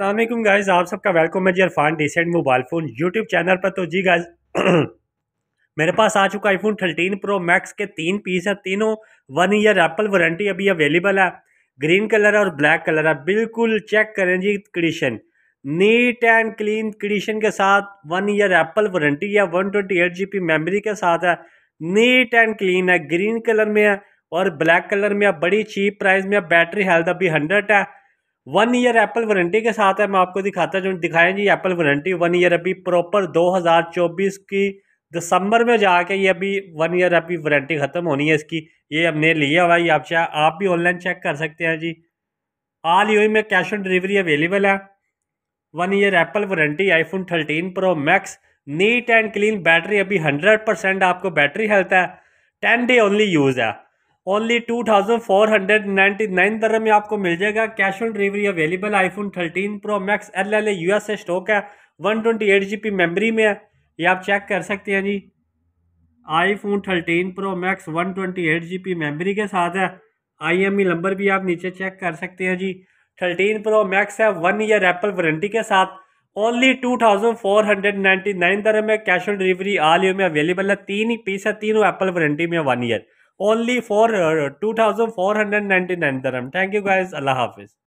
अल्लाम गाइज आप सबका वेलकम है जी Arfan decent mobile phone YouTube channel पर तो जी गाइज मेरे पास आ चुका आईफोन 13 प्रो मैक्स के तीन पीस है तीनों वन ईयर एप्पल वारंटी अभी अवेलेबल है ग्रीन कलर है और ब्लैक कलर है बिल्कुल चेक करें जी condition neat and clean condition के साथ वन ईयर एप्पल वारंटी है one twenty eight G memory के साथ है नीट एंड क्लीन है ग्रीन कलर में है और ब्लैक कलर में है बड़ी चीप प्राइस में बैटरी हेल्थ अभी हंड्रेड है वन ईयर एप्पल वारंटी के साथ है मैं आपको दिखाता जो दिखाएं जी एप्पल वारंटी वन ईयर अभी प्रॉपर 2024 की दिसंबर में जाके ये अभी वन ईयर अभी वारंटी ख़त्म होनी है इसकी ये हमने लिया हुआ है आप चाहे आप भी ऑनलाइन चेक कर सकते हैं जी आल यू में कैश ऑन डिलीवरी अवेलेबल है one year Apple warranty iPhone thirteen pro max neat and clean battery अभी हंड्रेड परसेंट आपको बैटरी हेल्थ है टेन डे ओनली यूज़ है only two thousand four hundred ninety nine दर में आपको मिल जाएगा cash on delivery available iPhone thirteen pro max L L U S stock है one twenty eight G P memory में है ये आप चेक कर सकते हैं जी iPhone thirteen pro max one twenty eight G P memory के साथ है आई एम ई नंबर भी आप नीचे चेक कर सकते हैं जी थर्टीन प्रो मैक्स है वन ईयर एप्पल वारंटी के साथ only two thousand four hundred ninety nine दर में कैश ऑन डिलीवरी आल यू में अवेलेबल है तीन ही पीस है तीनों एप्पल वारंटी में one year only for uh, 2499 dirham. Thank you guys. Allah Hafiz.